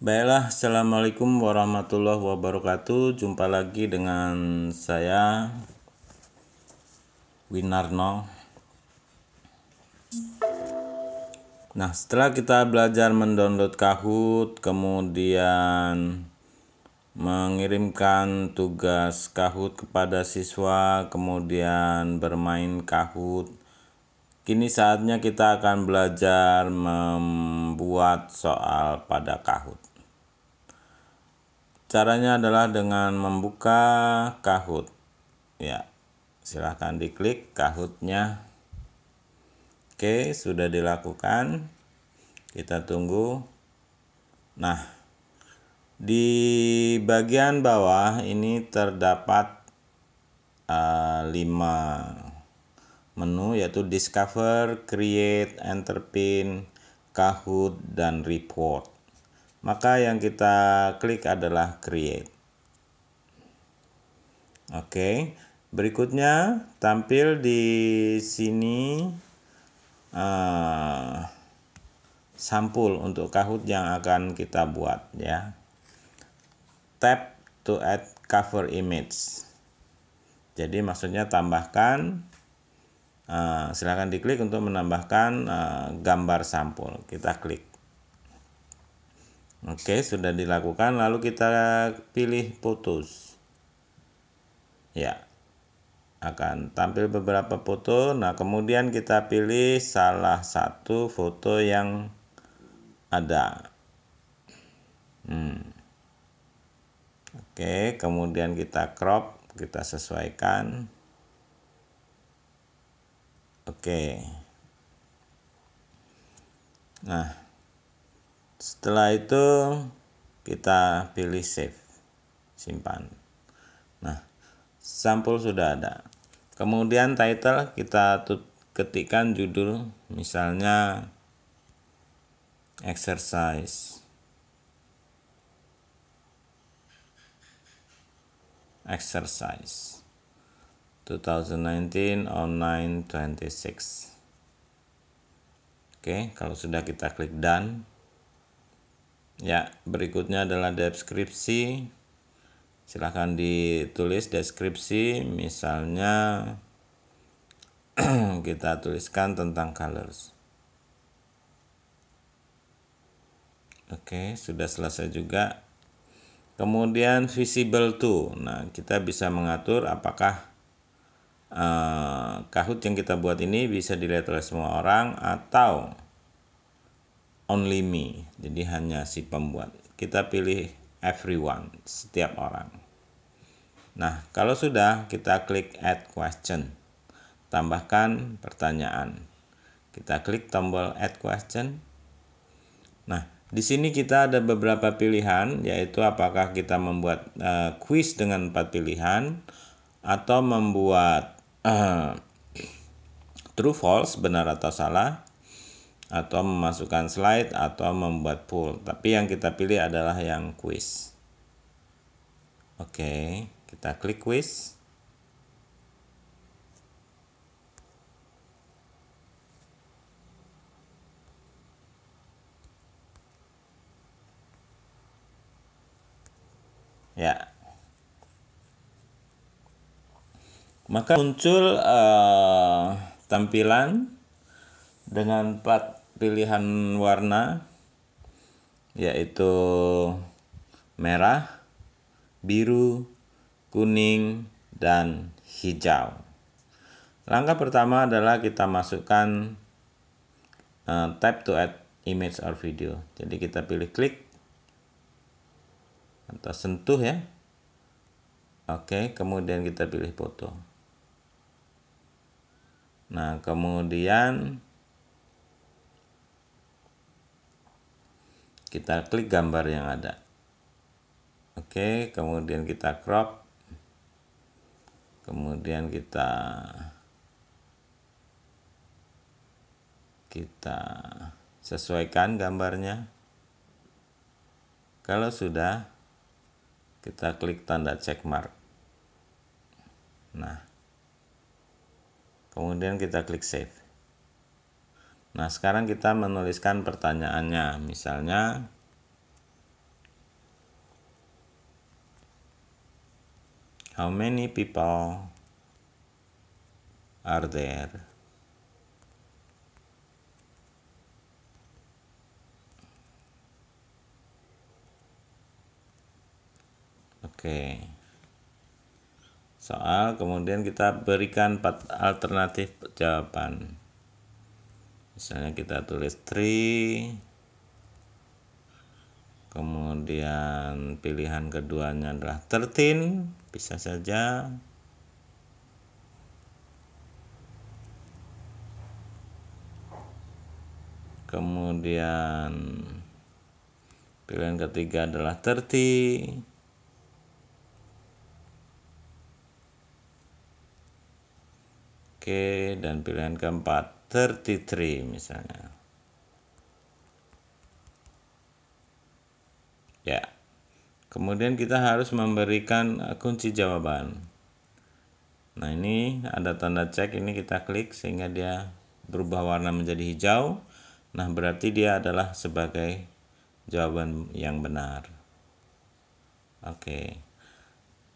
Baiklah, Assalamualaikum warahmatullahi wabarakatuh Jumpa lagi dengan saya Winarno Nah, setelah kita belajar mendownload Kahoot Kemudian mengirimkan tugas Kahoot kepada siswa Kemudian bermain Kahoot Kini saatnya kita akan belajar membuat soal pada Kahoot Caranya adalah dengan membuka kahut Ya, silahkan diklik kahutnya Oke, sudah dilakukan. Kita tunggu. Nah, di bagian bawah ini terdapat uh, eh, 5 menu yaitu Discover, Create, Entertain, Kahoot, dan Report maka yang kita klik adalah create. Oke, berikutnya tampil di sini uh, sampul untuk kahut yang akan kita buat ya. Tap to add cover image. Jadi maksudnya tambahkan uh, eh, silakan diklik untuk menambahkan uh, gambar sampul. Kita klik. Oke, sudah dilakukan. Lalu kita pilih putus. Ya, akan tampil beberapa foto. Nah, kemudian kita pilih salah satu foto yang ada. Hmm. Oke, kemudian kita crop, kita sesuaikan. Oke. Nah, setelah itu kita pilih save simpan nah sampul sudah ada kemudian title kita ketikkan judul misalnya exercise exercise 2019 on 926 oke kalau sudah kita klik done Ya, berikutnya adalah deskripsi. Silahkan ditulis deskripsi, misalnya kita tuliskan tentang colors. Oke, sudah selesai juga. Kemudian visible to. Nah, kita bisa mengatur apakah uh, Kahoot yang kita buat ini bisa dilihat oleh semua orang atau only me. Jadi hanya si pembuat. Kita pilih everyone, setiap orang. Nah, kalau sudah kita klik add question. Tambahkan pertanyaan. Kita klik tombol add question. Nah, di sini kita ada beberapa pilihan, yaitu apakah kita membuat uh, quiz dengan empat pilihan atau membuat uh, true false benar atau salah atau memasukkan slide atau membuat pool. Tapi yang kita pilih adalah yang quiz. Oke, kita klik quiz. Ya. Maka muncul uh, tampilan dengan plat pilihan warna yaitu merah, biru, kuning, dan hijau. Langkah pertama adalah kita masukkan uh, tab to add image or video. Jadi kita pilih klik atau sentuh ya. Oke, kemudian kita pilih foto. Nah, kemudian Kita klik gambar yang ada. Oke, kemudian kita crop. Kemudian kita kita sesuaikan gambarnya. Kalau sudah, kita klik tanda check mark. Nah, kemudian kita klik save. Nah, sekarang kita menuliskan pertanyaannya. Misalnya, how many people are there? Oke. Soal kemudian kita berikan alternatif jawaban misalnya kita tulis tri, kemudian pilihan keduanya adalah 13 bisa saja kemudian pilihan ketiga adalah 30 Oke, dan pilihan keempat 33 misalnya. Ya. Kemudian kita harus memberikan kunci jawaban. Nah, ini ada tanda cek ini kita klik sehingga dia berubah warna menjadi hijau. Nah, berarti dia adalah sebagai jawaban yang benar. Oke.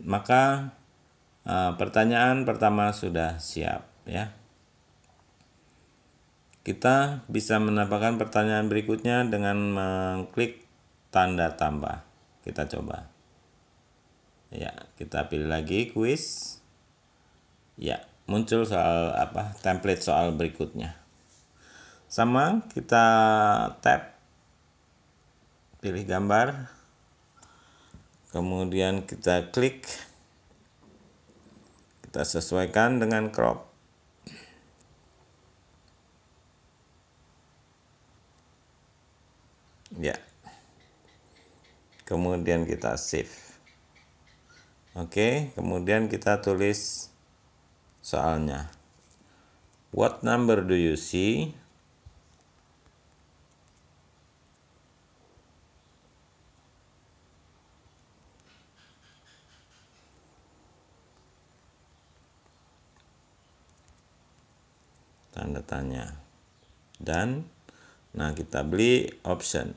Maka eh, pertanyaan pertama sudah siap ya. Kita bisa menambahkan pertanyaan berikutnya dengan mengklik tanda tambah. Kita coba. Ya, kita pilih lagi quiz. Ya, muncul soal apa? Template soal berikutnya. Sama, kita tap pilih gambar. Kemudian kita klik kita sesuaikan dengan crop kemudian kita save oke kemudian kita tulis soalnya what number do you see tanda tanya dan nah kita beli option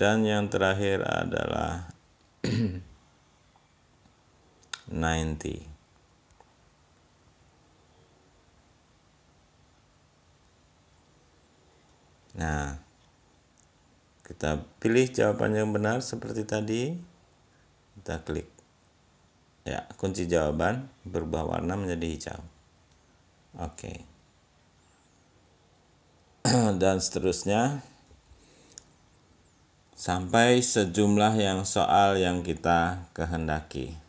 dan yang terakhir adalah 90 Nah, kita pilih jawaban yang benar seperti tadi. Kita klik. Ya, kunci jawaban berubah warna menjadi hijau. Oke. Okay. Dan seterusnya sampai sejumlah yang soal yang kita kehendaki.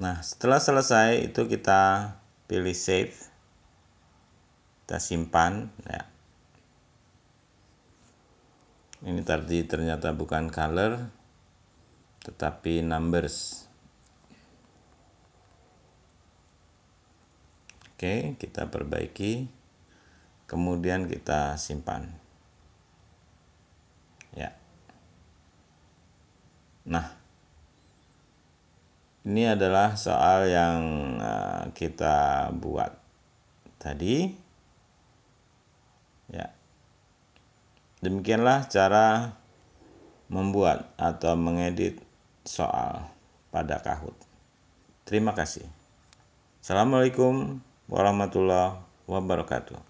Nah, setelah selesai itu kita pilih save. Kita simpan ya. Ini tadi ternyata bukan color tetapi numbers. Oke, kita perbaiki. Kemudian kita simpan. Ya. Nah, ini adalah soal yang eh, kita buat tadi. Ya. Demikianlah cara membuat atau mengedit soal pada Kahoot. Terima kasih. Assalamualaikum warahmatullahi wabarakatuh.